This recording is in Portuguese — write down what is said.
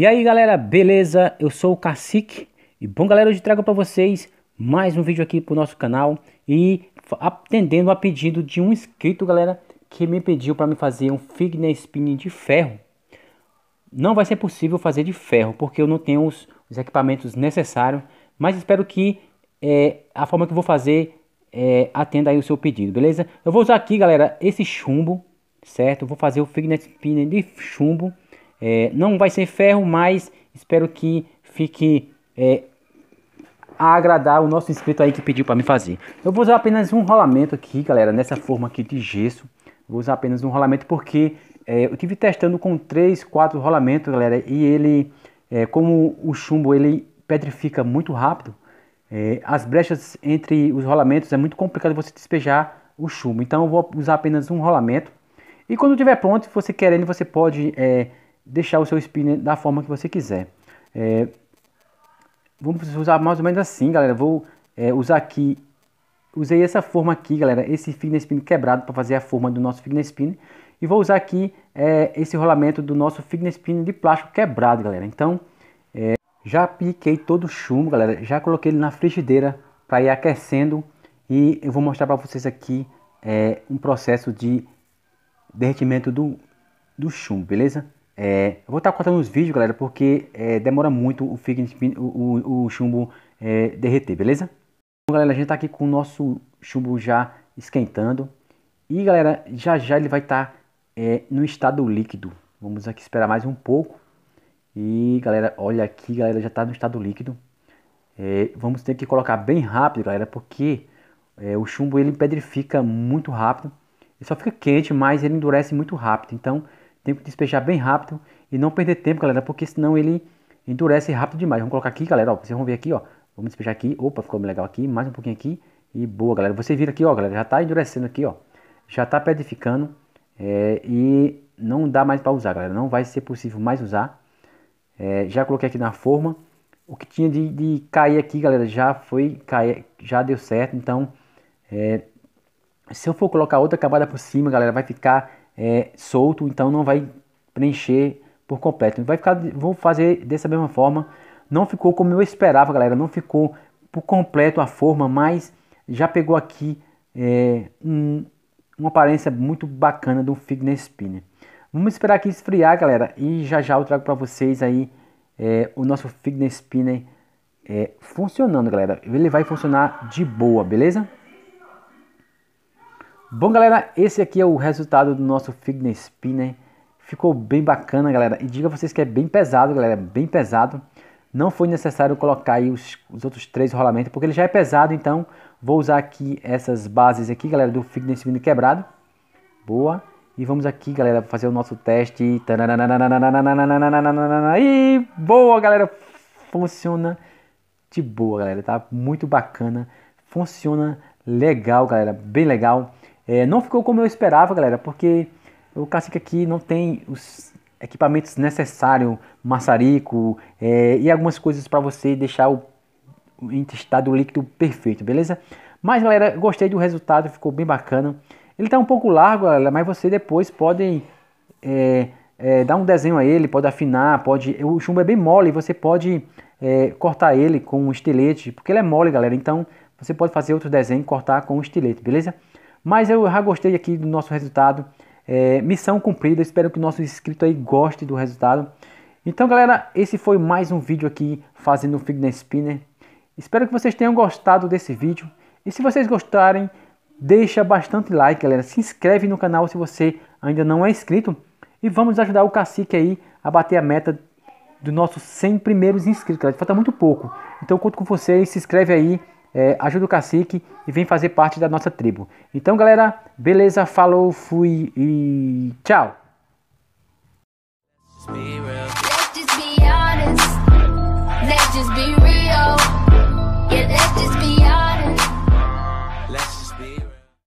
E aí galera, beleza? Eu sou o Cacique e bom galera, hoje trago para vocês mais um vídeo aqui pro nosso canal e atendendo a pedido de um inscrito galera que me pediu para me fazer um fitness spinning de ferro. Não vai ser possível fazer de ferro porque eu não tenho os, os equipamentos necessários, mas espero que é, a forma que eu vou fazer é, atenda aí o seu pedido, beleza? Eu vou usar aqui, galera, esse chumbo, certo? Eu vou fazer o fignet spinner de chumbo. É, não vai ser ferro, mas espero que fique é, a agradar o nosso inscrito aí que pediu para me fazer. Eu vou usar apenas um rolamento aqui, galera, nessa forma aqui de gesso. Vou usar apenas um rolamento porque é, eu tive testando com 3, 4 rolamentos, galera, e ele, é, como o chumbo ele petrifica muito rápido, é, as brechas entre os rolamentos é muito complicado você despejar o chumbo, então eu vou usar apenas um rolamento. E quando estiver pronto, se você querendo, você pode é, deixar o seu spinner da forma que você quiser. É, vamos usar mais ou menos assim, galera. Vou é, usar aqui, usei essa forma aqui, galera, esse fitness spin quebrado para fazer a forma do nosso fitness spin. E vou usar aqui é, esse rolamento do nosso fitness spin de plástico quebrado, galera. Então, já piquei todo o chumbo, galera. Já coloquei ele na frigideira para ir aquecendo. E eu vou mostrar para vocês aqui é, um processo de derretimento do, do chumbo, beleza? É, eu vou estar tá cortando os vídeos, galera, porque é, demora muito o, o, o, chumbo é, derreter, beleza? Então, galera, a gente está aqui com o nosso chumbo já esquentando. E, galera, já já ele vai estar tá, é, no estado líquido. Vamos aqui esperar mais um pouco. E galera, olha aqui, galera, já está no estado líquido. É, vamos ter que colocar bem rápido, galera, porque é, o chumbo ele pedrifica muito rápido. Ele só fica quente, mas ele endurece muito rápido. Então tem que despejar bem rápido e não perder tempo, galera, porque senão ele endurece rápido demais. Vamos colocar aqui, galera, ó, vocês vão ver aqui, ó. Vamos despejar aqui. Opa, ficou legal aqui. Mais um pouquinho aqui. E boa, galera. Você vira aqui, ó, galera, já está endurecendo aqui, ó. Já está pedrificando. É, e não dá mais para usar, galera. Não vai ser possível mais usar. É, já coloquei aqui na forma. O que tinha de, de cair aqui, galera, já foi, cair, já deu certo. Então, é, se eu for colocar outra camada por cima, galera, vai ficar é, solto. Então, não vai preencher por completo. Vai ficar, vou fazer dessa mesma forma. Não ficou como eu esperava, galera. Não ficou por completo a forma, mas já pegou aqui é, um, uma aparência muito bacana do Figner Spinner. Vamos esperar aqui esfriar, galera, e já já eu trago para vocês aí é, o nosso fitness spinner é, funcionando, galera. Ele vai funcionar de boa, beleza? Bom, galera, esse aqui é o resultado do nosso fitness spinner. Ficou bem bacana, galera. E diga a vocês que é bem pesado, galera, é bem pesado. Não foi necessário colocar aí os, os outros três rolamentos, porque ele já é pesado, então vou usar aqui essas bases aqui, galera, do fitness spinner quebrado. Boa. E vamos aqui, galera, fazer o nosso teste. E boa, galera. Funciona de boa, galera. Tá muito bacana. Funciona legal, galera. Bem legal. É, não ficou como eu esperava, galera, porque o cacique aqui não tem os equipamentos necessários, maçarico é, e algumas coisas para você deixar o, o estado líquido perfeito, beleza? Mas, galera, gostei do resultado, ficou bem bacana. Ele está um pouco largo, mas você depois pode é, é, dar um desenho a ele, pode afinar, pode. O chumbo é bem mole, você pode é, cortar ele com um estilete, porque ele é mole, galera. Então você pode fazer outro desenho, cortar com um estilete, beleza? Mas eu já gostei aqui do nosso resultado. É, missão cumprida. Espero que o nosso inscrito aí goste do resultado. Então, galera, esse foi mais um vídeo aqui fazendo o Figna Spinner. Espero que vocês tenham gostado desse vídeo. E se vocês gostarem, Deixa bastante like, galera. Se inscreve no canal se você ainda não é inscrito. E vamos ajudar o cacique aí a bater a meta dos nossos 100 primeiros inscritos, galera. Falta muito pouco. Então conto com vocês, se inscreve aí, é, ajuda o cacique e vem fazer parte da nossa tribo. Então, galera, beleza, falou, fui e tchau!